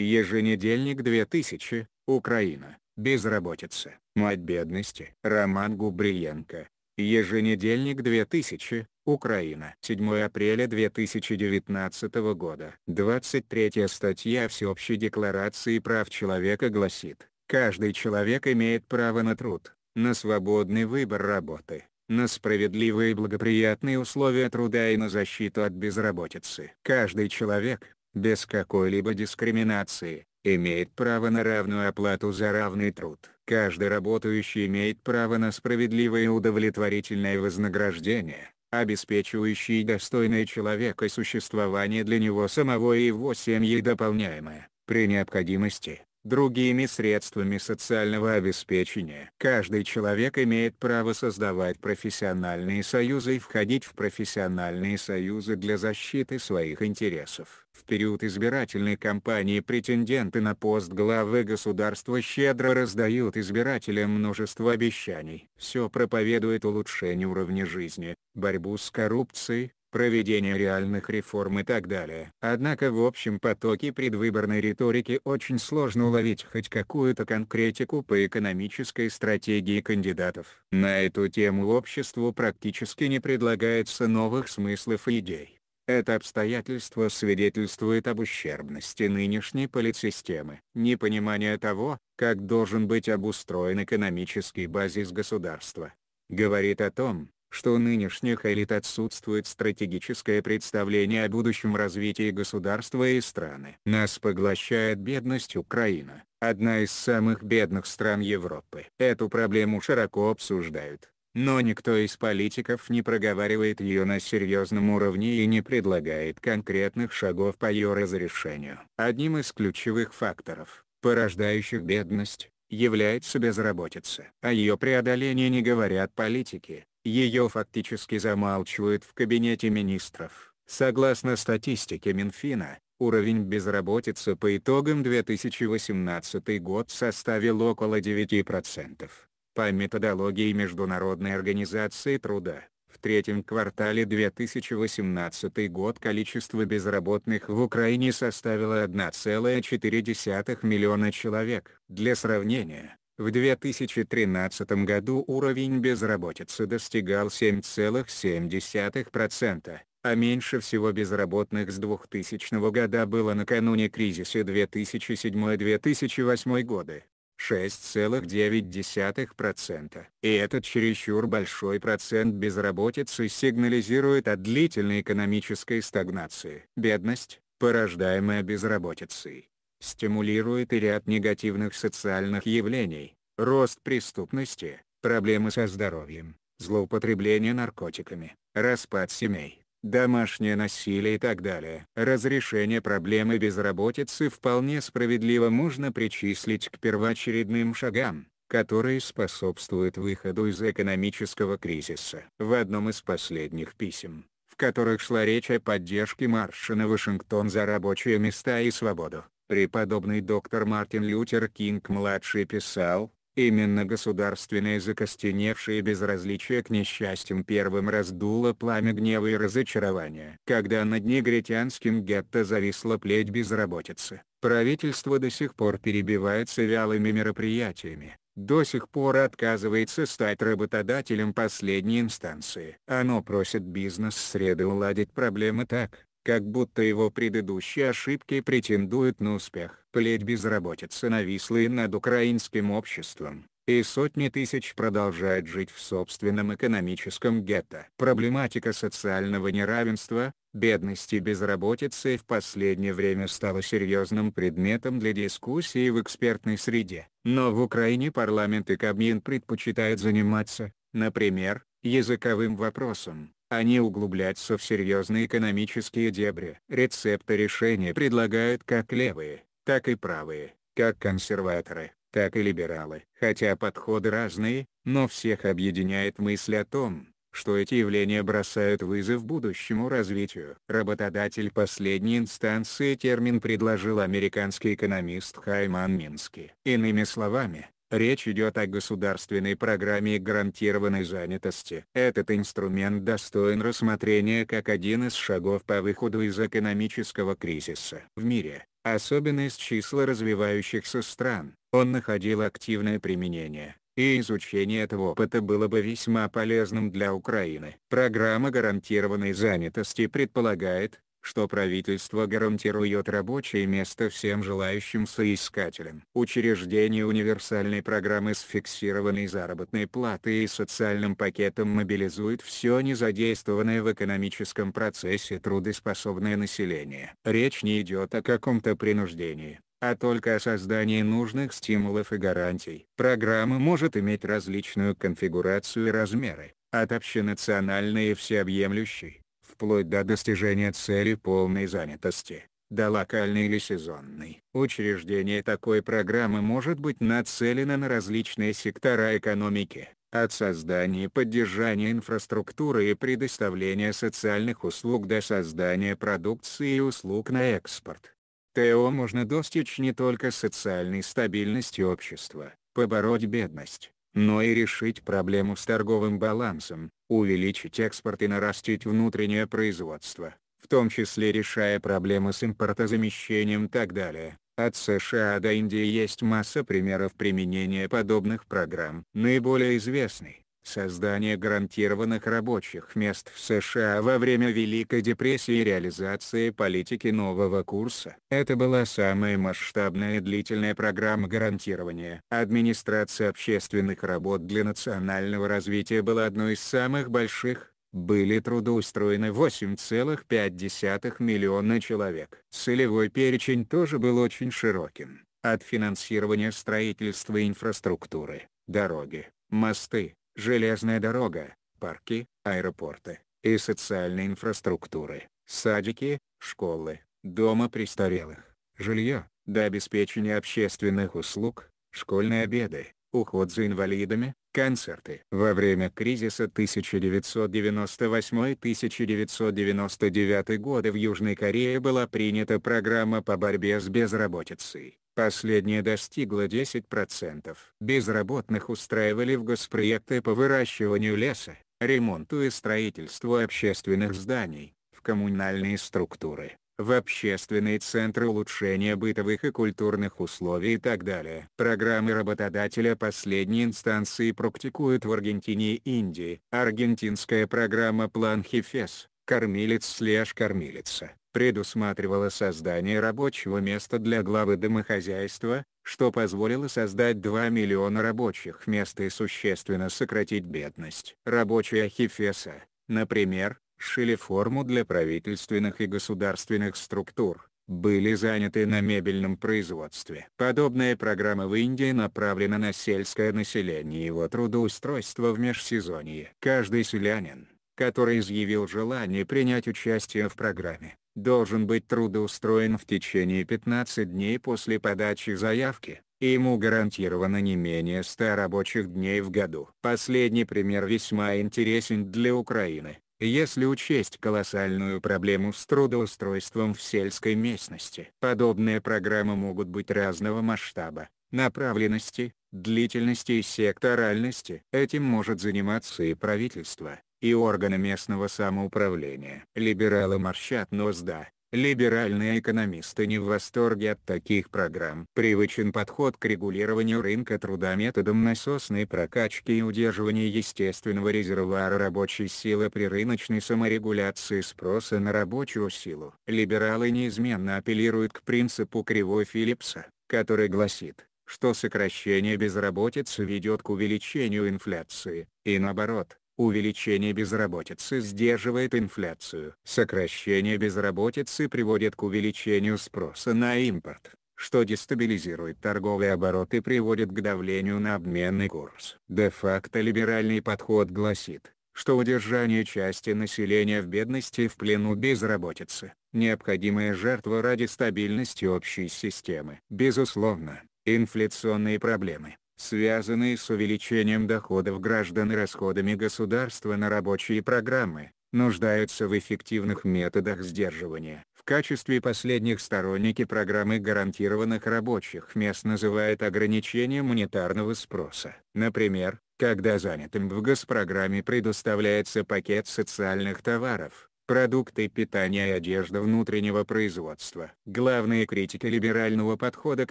Еженедельник 2000, Украина, безработица, мать бедности. Роман Губриенко. Еженедельник 2000, Украина. 7 апреля 2019 года. 23 статья Всеобщей декларации прав человека гласит, каждый человек имеет право на труд, на свободный выбор работы, на справедливые и благоприятные условия труда и на защиту от безработицы. Каждый человек без какой-либо дискриминации, имеет право на равную оплату за равный труд. Каждый работающий имеет право на справедливое и удовлетворительное вознаграждение, обеспечивающее достойное человека существование для него самого и его семьи дополняемое, при необходимости, другими средствами социального обеспечения. Каждый человек имеет право создавать профессиональные союзы и входить в профессиональные союзы для защиты своих интересов. В период избирательной кампании претенденты на пост главы государства щедро раздают избирателям множество обещаний. Все проповедует улучшение уровня жизни, борьбу с коррупцией, проведения реальных реформ и так далее. Однако в общем потоке предвыборной риторики очень сложно уловить хоть какую-то конкретику по экономической стратегии кандидатов. На эту тему обществу практически не предлагается новых смыслов и идей. Это обстоятельство свидетельствует об ущербности нынешней политсистемы. Непонимание того, как должен быть обустроен экономический базис государства, говорит о том, что у нынешних элит отсутствует стратегическое представление о будущем развитии государства и страны. Нас поглощает бедность Украина, одна из самых бедных стран Европы. Эту проблему широко обсуждают, но никто из политиков не проговаривает ее на серьезном уровне и не предлагает конкретных шагов по ее разрешению. Одним из ключевых факторов, порождающих бедность, является безработица. О ее преодолении не говорят политики, ее фактически замалчивают в кабинете министров. Согласно статистике Минфина, уровень безработицы по итогам 2018 год составил около 9%. По методологии Международной организации труда, в третьем квартале 2018 год количество безработных в Украине составило 1,4 миллиона человек. Для сравнения, в 2013 году уровень безработицы достигал 7,7%, а меньше всего безработных с 2000 года было накануне кризиса 2007-2008 годы. 6,9%. И этот чересчур большой процент безработицы сигнализирует о длительной экономической стагнации. Бедность, порождаемая безработицей, стимулирует и ряд негативных социальных явлений, рост преступности, проблемы со здоровьем, злоупотребление наркотиками, распад семей, домашнее насилие и так далее. Разрешение проблемы безработицы вполне справедливо можно причислить к первоочередным шагам, которые способствуют выходу из экономического кризиса. В одном из последних писем, в которых шла речь о поддержке марша на Вашингтон за рабочие места и свободу, Преподобный доктор Мартин Лютер Кинг-младший писал, Именно государственное закостеневшее безразличие к несчастьям первым раздуло пламя гнева и разочарования. Когда над негритянским гетто зависла плеть безработицы, правительство до сих пор перебивается вялыми мероприятиями, до сих пор отказывается стать работодателем последней инстанции. Оно просит бизнес-среды уладить проблемы так, как будто его предыдущие ошибки претендуют на успех. Плеть безработицы нависла и над украинским обществом, и сотни тысяч продолжают жить в собственном экономическом гетто. Проблематика социального неравенства, бедности и безработицы в последнее время стала серьезным предметом для дискуссии в экспертной среде. Но в Украине парламент и Кабмин предпочитают заниматься, например, языковым вопросом а не углубляться в серьезные экономические дебри. Рецепты решения предлагают как левые, так и правые, как консерваторы, так и либералы. Хотя подходы разные, но всех объединяет мысль о том, что эти явления бросают вызов будущему развитию. Работодатель последней инстанции термин предложил американский экономист Хайман Мински. Иными словами, Речь идет о государственной программе гарантированной занятости. Этот инструмент достоин рассмотрения как один из шагов по выходу из экономического кризиса. В мире, особенно из числа развивающихся стран, он находил активное применение и изучение этого опыта было бы весьма полезным для Украины. Программа гарантированной занятости предполагает, что правительство гарантирует рабочее место всем желающим соискателям. Учреждение универсальной программы с фиксированной заработной платой и социальным пакетом мобилизует все незадействованное в экономическом процессе трудоспособное население. Речь не идет о каком-то принуждении а только о создании нужных стимулов и гарантий. Программа может иметь различную конфигурацию и размеры, от общенациональной и всеобъемлющей, вплоть до достижения цели полной занятости, до локальной или сезонной. Учреждение такой программы может быть нацелено на различные сектора экономики, от создания и поддержания инфраструктуры и предоставления социальных услуг до создания продукции и услуг на экспорт. ТО можно достичь не только социальной стабильности общества, побороть бедность, но и решить проблему с торговым балансом, увеличить экспорт и нарастить внутреннее производство, в том числе решая проблемы с импортозамещением и так далее. От США до Индии есть масса примеров применения подобных программ. Наиболее известный создание гарантированных рабочих мест в США во время Великой депрессии и реализации политики нового курса. Это была самая масштабная и длительная программа гарантирования. Администрация общественных работ для национального развития была одной из самых больших, были трудоустроены 8,5 миллиона человек. Целевой перечень тоже был очень широким. От финансирования строительства инфраструктуры, дороги, мосты, железная дорога, парки, аэропорты и социальные инфраструктуры, садики, школы, дома престарелых, жилье, до обеспечения общественных услуг, школьные обеды, уход за инвалидами, концерты. Во время кризиса 1998-1999 года в Южной Корее была принята программа по борьбе с безработицей. Последняя достигла 10%. Безработных устраивали в госпроекты по выращиванию леса, ремонту и строительству общественных зданий, в коммунальные структуры, в общественные центры улучшения бытовых и культурных условий и так далее. Программы работодателя последней инстанции практикуют в Аргентине и Индии. Аргентинская программа «План Хефес» «Кормилец слеж кормилица» предусматривала создание рабочего места для главы домохозяйства, что позволило создать 2 миллиона рабочих мест и существенно сократить бедность. Рабочие Ахифеса, например, шили форму для правительственных и государственных структур, были заняты на мебельном производстве. Подобная программа в Индии направлена на сельское население и его трудоустройство в межсезонье. Каждый селянин, который изъявил желание принять участие в программе, должен быть трудоустроен в течение 15 дней после подачи заявки, и ему гарантировано не менее 100 рабочих дней в году. Последний пример весьма интересен для Украины, если учесть колоссальную проблему с трудоустройством в сельской местности. Подобные программы могут быть разного масштаба, направленности, длительности и секторальности. Этим может заниматься и правительство, и органы местного самоуправления. Либералы морщат нос да, либеральные экономисты не в восторге от таких программ. Привычен подход к регулированию рынка труда методом насосной прокачки и удерживания естественного резервуара рабочей силы при рыночной саморегуляции спроса на рабочую силу. Либералы неизменно апеллируют к принципу кривой Филлипса, который гласит, что сокращение безработицы ведет к увеличению инфляции, и наоборот, Увеличение безработицы сдерживает инфляцию. Сокращение безработицы приводит к увеличению спроса на импорт, что дестабилизирует торговый оборот и приводит к давлению на обменный курс. Де-факто либеральный подход гласит, что удержание части населения в бедности и в плену безработицы – необходимая жертва ради стабильности общей системы. Безусловно, инфляционные проблемы, связанные с увеличением доходов граждан и расходами государства на рабочие программы, нуждаются в эффективных методах сдерживания. В качестве последних сторонники программы гарантированных рабочих мест называют ограничение монетарного спроса. Например, когда занятым в госпрограмме предоставляется пакет социальных товаров, продукты питания и одежда внутреннего производства. Главные критики либерального подхода к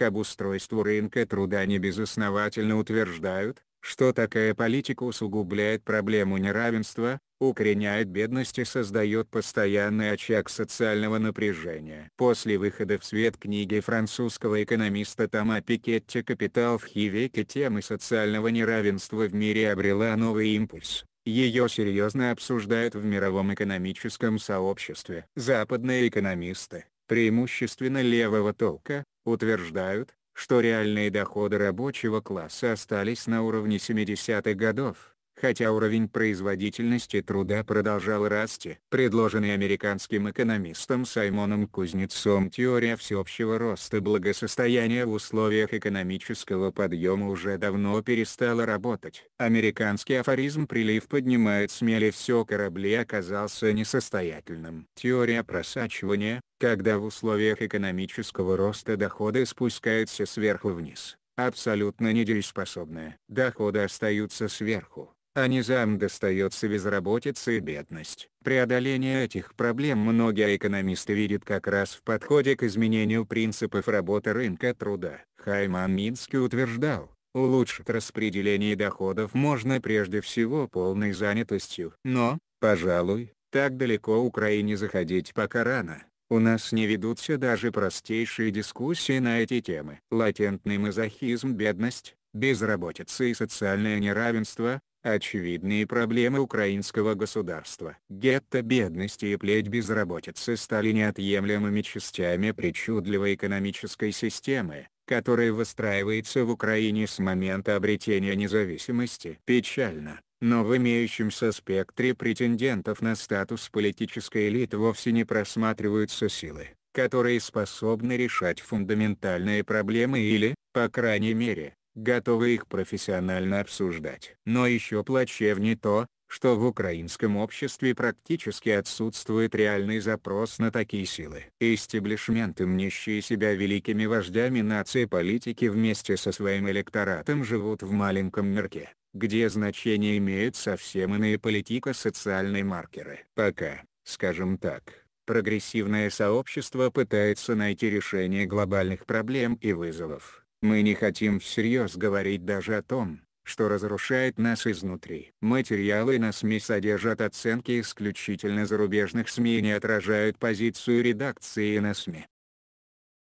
обустройству рынка труда небезосновательно утверждают, что такая политика усугубляет проблему неравенства, укореняет бедность и создает постоянный очаг социального напряжения. После выхода в свет книги французского экономиста Тома Пикетти «Капитал в Хивеке» тема социального неравенства в мире обрела новый импульс. Ее серьезно обсуждают в мировом экономическом сообществе. Западные экономисты, преимущественно левого толка, утверждают, что реальные доходы рабочего класса остались на уровне 70-х годов, хотя уровень производительности труда продолжал расти. Предложенная американским экономистом Саймоном Кузнецом теория всеобщего роста благосостояния в условиях экономического подъема уже давно перестала работать. Американский афоризм «прилив поднимает смели все корабли» оказался несостоятельным. Теория просачивания, когда в условиях экономического роста доходы спускаются сверху вниз абсолютно недееспособная. Доходы остаются сверху, а низам достается безработица и бедность. Преодоление этих проблем многие экономисты видят как раз в подходе к изменению принципов работы рынка труда. Хайман Минский утверждал, улучшить распределение доходов можно прежде всего полной занятостью. Но, пожалуй, так далеко Украине заходить пока рано. У нас не ведутся даже простейшие дискуссии на эти темы. Латентный мазохизм, бедность, безработица и социальное неравенство, Очевидные проблемы украинского государства. Гетто бедности и плеть безработицы стали неотъемлемыми частями причудливой экономической системы, которая выстраивается в Украине с момента обретения независимости. Печально, но в имеющемся спектре претендентов на статус политической элиты вовсе не просматриваются силы, которые способны решать фундаментальные проблемы или, по крайней мере, готовы их профессионально обсуждать. Но еще плачевнее то, что в украинском обществе практически отсутствует реальный запрос на такие силы. Истеблишменты, мнящие себя великими вождями нации политики вместе со своим электоратом живут в маленьком мирке, где значение имеют совсем иные политико-социальные маркеры. Пока, скажем так, прогрессивное сообщество пытается найти решение глобальных проблем и вызовов мы не хотим всерьез говорить даже о том, что разрушает нас изнутри. Материалы на СМИ содержат оценки исключительно зарубежных СМИ и не отражают позицию редакции на СМИ.